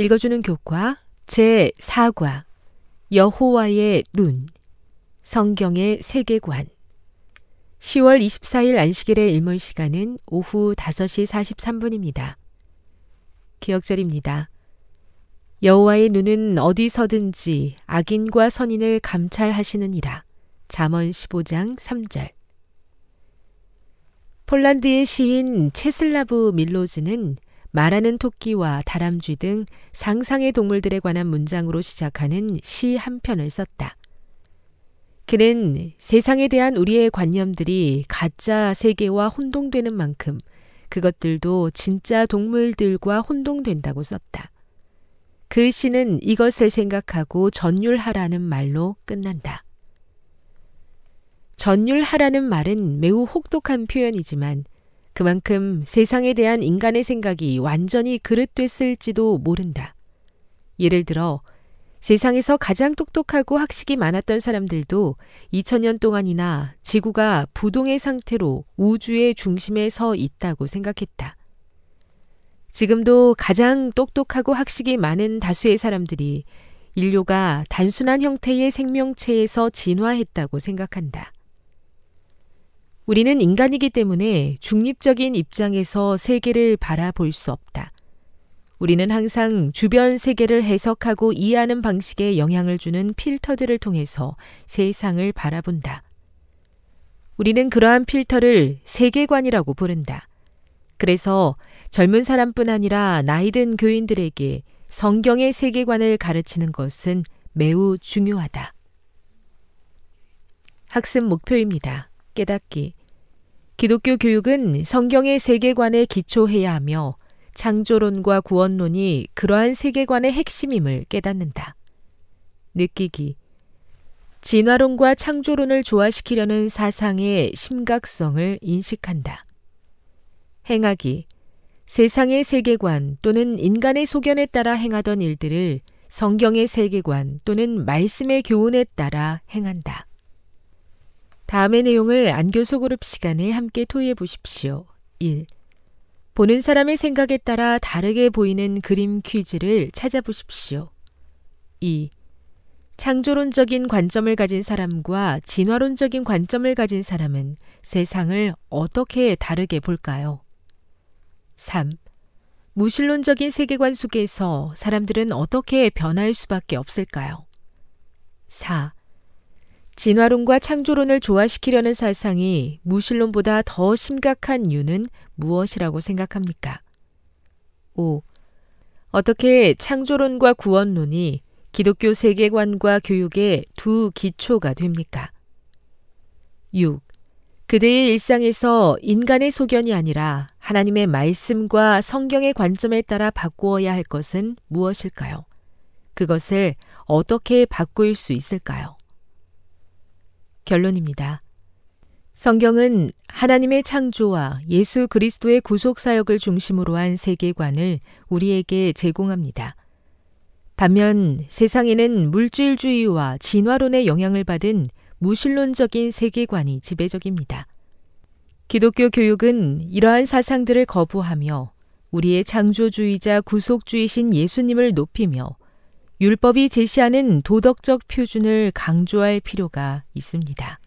읽어주는 교과 제4과 여호와의 눈 성경의 세계관 10월 24일 안식일의 일몰 시간은 오후 5시 43분입니다. 기억절입니다. 여호와의 눈은 어디서든지 악인과 선인을 감찰하시느니라. 잠언 15장 3절 폴란드의 시인 체슬라브 밀로즈는 말하는 토끼와 다람쥐 등 상상의 동물들에 관한 문장으로 시작하는 시 한 편을 썼다. 그는 세상에 대한 우리의 관념들이 가짜 세계와 혼동되는 만큼 그것들도 진짜 동물들과 혼동된다고 썼다. 그 시는 이것을 생각하고 전율하라는 말로 끝난다. 전율하라는 말은 매우 혹독한 표현이지만 그만큼 세상에 대한 인간의 생각이 완전히 그릇됐을지도 모른다. 예를 들어 세상에서 가장 똑똑하고 학식이 많았던 사람들도 2000년 동안이나 지구가 부동의 상태로 우주의 중심에 서 있다고 생각했다. 지금도 가장 똑똑하고 학식이 많은 다수의 사람들이 인류가 단순한 형태의 생명체에서 진화했다고 생각한다. 우리는 인간이기 때문에 중립적인 입장에서 세계를 바라볼 수 없다. 우리는 항상 주변 세계를 해석하고 이해하는 방식에 영향을 주는 필터들을 통해서 세상을 바라본다. 우리는 그러한 필터를 세계관이라고 부른다. 그래서 젊은 사람뿐 아니라 나이든 교인들에게 성경의 세계관을 가르치는 것은 매우 중요하다. 학습 목표입니다. 깨닫기. 기독교 교육은 성경의 세계관에 기초해야 하며 창조론과 구원론이 그러한 세계관의 핵심임을 깨닫는다. 느끼기. 진화론과 창조론을 조화시키려는 사상의 심각성을 인식한다. 행하기. 세상의 세계관 또는 인간의 소견에 따라 행하던 일들을 성경의 세계관 또는 말씀의 교훈에 따라 행한다. 다음의 내용을 안교소 그룹 시간에 함께 토의해 보십시오. 1. 보는 사람의 생각에 따라 다르게 보이는 그림 퀴즈를 찾아보십시오. 2. 창조론적인 관점을 가진 사람과 진화론적인 관점을 가진 사람은 세상을 어떻게 다르게 볼까요? 3. 무신론적인 세계관 속에서 사람들은 어떻게 변할 수밖에 없을까요? 4. 진화론과 창조론을 조화시키려는 사상이 무신론보다 더 심각한 이유는 무엇이라고 생각합니까? 5. 어떻게 창조론과 구원론이 기독교 세계관과 교육의 두 기초가 됩니까? 6. 그대의 일상에서 인간의 소견이 아니라 하나님의 말씀과 성경의 관점에 따라 바꾸어야 할 것은 무엇일까요? 그것을 어떻게 바꿀 수 있을까요? 결론입니다. 성경은 하나님의 창조와 예수 그리스도의 구속사역을 중심으로 한 세계관을 우리에게 제공합니다. 반면 세상에는 물질주의와 진화론의 영향을 받은 무신론적인 세계관이 지배적입니다. 기독교 교육은 이러한 사상들을 거부하며 우리의 창조주의자 구속주의신 예수님을 높이며 율법이 제시하는 도덕적 표준을 강조할 필요가 있습니다.